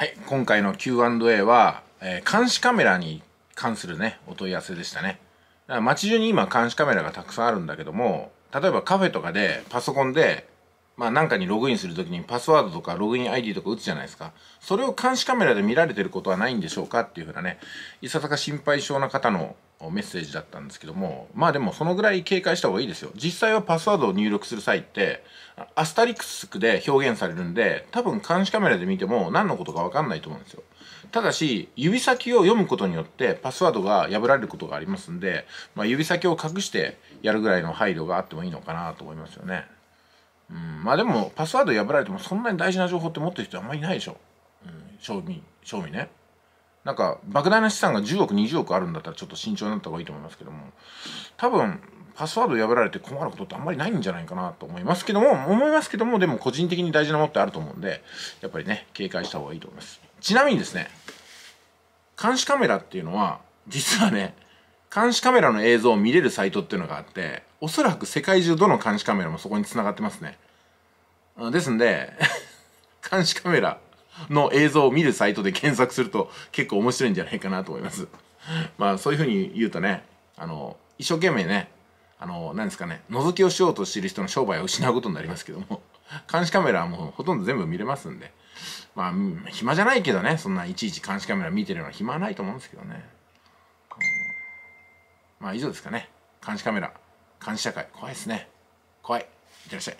はい、今回の Q&A は、えー、監視カメラに関するね、お問い合わせでしたね。だから街中に今監視カメラがたくさんあるんだけども、例えばカフェとかでパソコンでまあ、なんかにログインするときにパスワードとかログイン ID とか打つじゃないですか。それを監視カメラで見られてることはないんでしょうかっていうふうなね、いささか心配性な方のメッセージだったんですけども、まあでもそのぐらい警戒した方がいいですよ。実際はパスワードを入力する際って、アスタリクスクで表現されるんで、多分監視カメラで見ても何のことかわかんないと思うんですよ。ただし、指先を読むことによってパスワードが破られることがありますんで、まあ、指先を隠してやるぐらいの配慮があってもいいのかなと思いますよね。うん、まあでもパスワード破られてもそんなに大事な情報って持ってる人あんまりいないでしょ、うん、賞味賞味ねなんか莫大な資産が10億20億あるんだったらちょっと慎重になった方がいいと思いますけども多分パスワード破られて困ることってあんまりないんじゃないかなと思いますけども思いますけどもでも個人的に大事なものってあると思うんでやっぱりね警戒した方がいいと思いますちなみにですね監視カメラっていうのは実はね監視カメラの映像を見れるサイトっていうのがあって、おそらく世界中どの監視カメラもそこに繋がってますね。ですんで、監視カメラの映像を見るサイトで検索すると結構面白いんじゃないかなと思います。まあそういうふうに言うとね、あの、一生懸命ね、あの、何ですかね、覗きをしようとしてる人の商売を失うことになりますけども、監視カメラはもうほとんど全部見れますんで、まあ、暇じゃないけどね、そんないちいち監視カメラ見てるような暇はないと思うんですけどね。まあ以上ですかね監視カメラ監視社会怖いですね怖いいってらっしゃい